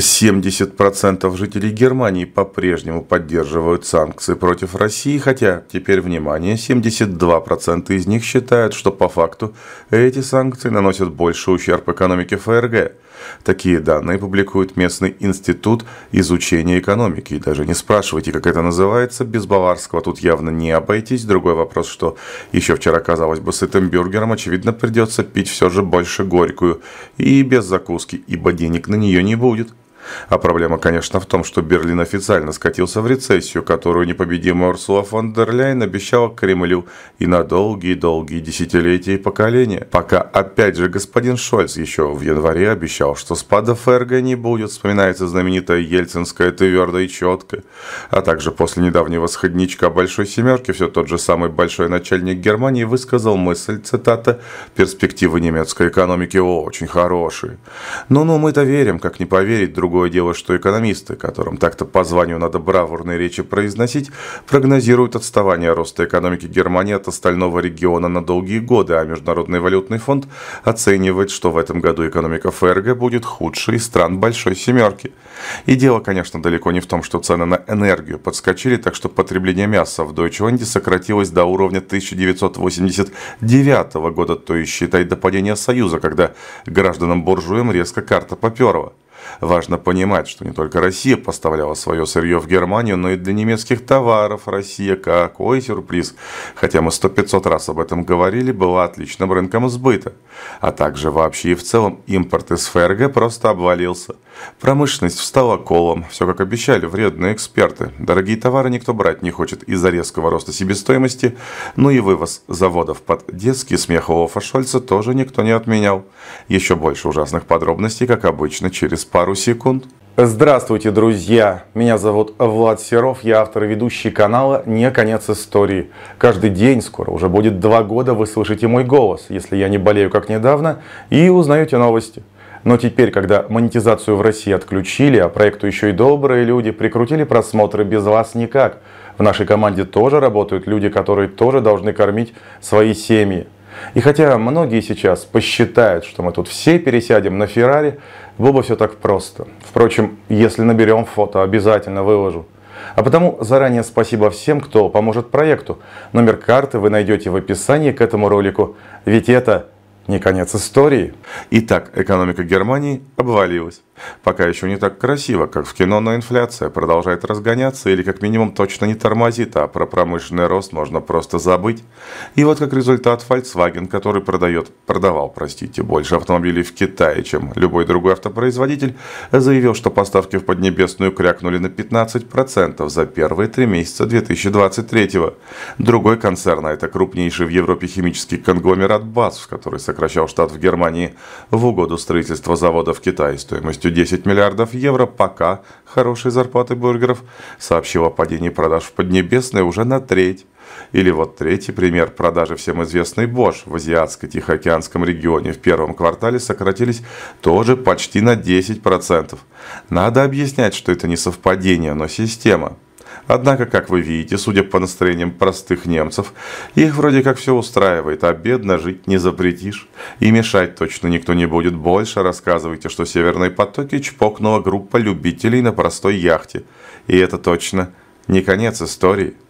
70% жителей Германии по-прежнему поддерживают санкции против России, хотя теперь, внимание, 72% из них считают, что по факту эти санкции наносят больше ущерб экономике ФРГ. Такие данные публикует местный институт изучения экономики. И даже не спрашивайте, как это называется, без баварского тут явно не обойтись. Другой вопрос, что еще вчера казалось бы с этим бюргером, очевидно, придется пить все же больше горькую и без закуски, ибо денег на нее не будет. А проблема, конечно, в том, что Берлин официально скатился в рецессию, которую непобедимая Урсула фон дер Ляйн обещала Кремлю и на долгие-долгие десятилетия и поколения. Пока, опять же, господин Шольц еще в январе обещал, что спада ФРГ не будет, вспоминается знаменитая ельцинская твердо и четко. А также после недавнего сходничка Большой Семерки все тот же самый большой начальник Германии высказал мысль, цитата, «Перспективы немецкой экономики очень хорошие». Ну-ну, мы-то верим, как не поверить другому Другое дело, что экономисты, которым так-то по званию надо бравурные речи произносить, прогнозируют отставание роста экономики Германии от остального региона на долгие годы, а Международный валютный фонд оценивает, что в этом году экономика ФРГ будет худшей из стран Большой Семерки. И дело, конечно, далеко не в том, что цены на энергию подскочили, так что потребление мяса в Deutschland сократилось до уровня 1989 года, то есть считай до падения Союза, когда гражданам-буржуям резко карта поперла. Важно понимать, что не только Россия поставляла свое сырье в Германию, но и для немецких товаров Россия, какой сюрприз, хотя мы сто пятьсот раз об этом говорили, была отличным рынком сбыта. А также вообще и в целом импорт из ФРГ просто обвалился. Промышленность встала колом, все как обещали вредные эксперты. Дорогие товары никто брать не хочет из-за резкого роста себестоимости, ну и вывоз заводов под детский смех Олафа Шольца тоже никто не отменял. Еще больше ужасных подробностей, как обычно, через пару секунд. Здравствуйте, друзья! Меня зовут Влад Серов, я автор и ведущий канала «Не конец истории». Каждый день, скоро уже будет два года, вы слышите мой голос, если я не болею как недавно, и узнаете новости. Но теперь, когда монетизацию в России отключили, а проекту еще и добрые люди прикрутили просмотры без вас никак. В нашей команде тоже работают люди, которые тоже должны кормить свои семьи. И хотя многие сейчас посчитают, что мы тут все пересядем на Феррари, было бы все так просто. Впрочем, если наберем фото, обязательно выложу. А потому заранее спасибо всем, кто поможет проекту. Номер карты вы найдете в описании к этому ролику, ведь это не конец истории. Итак, экономика Германии обвалилась. Пока еще не так красиво, как в кино, но инфляция продолжает разгоняться или как минимум точно не тормозит, а про промышленный рост можно просто забыть. И вот как результат Volkswagen, который продает, продавал, простите, больше автомобилей в Китае, чем любой другой автопроизводитель, заявил, что поставки в Поднебесную крякнули на 15% за первые три месяца 2023 года. Другой концерн, а это крупнейший в Европе химический конгломерат БАСФ, который сокращал штат в Германии в угоду строительства завода в Китае стоимостью стоимостью 10 миллиардов евро пока хорошие зарплаты бургеров сообщил о падении продаж в Поднебесной уже на треть. Или вот третий пример продажи всем известной Bosch в Азиатско-Тихоокеанском регионе в первом квартале сократились тоже почти на 10%. Надо объяснять, что это не совпадение, но система. Однако, как вы видите, судя по настроениям простых немцев, их вроде как все устраивает, а бедно жить не запретишь. И мешать точно никто не будет. Больше рассказывайте, что «Северные потоки» чпокнула группа любителей на простой яхте. И это точно не конец истории.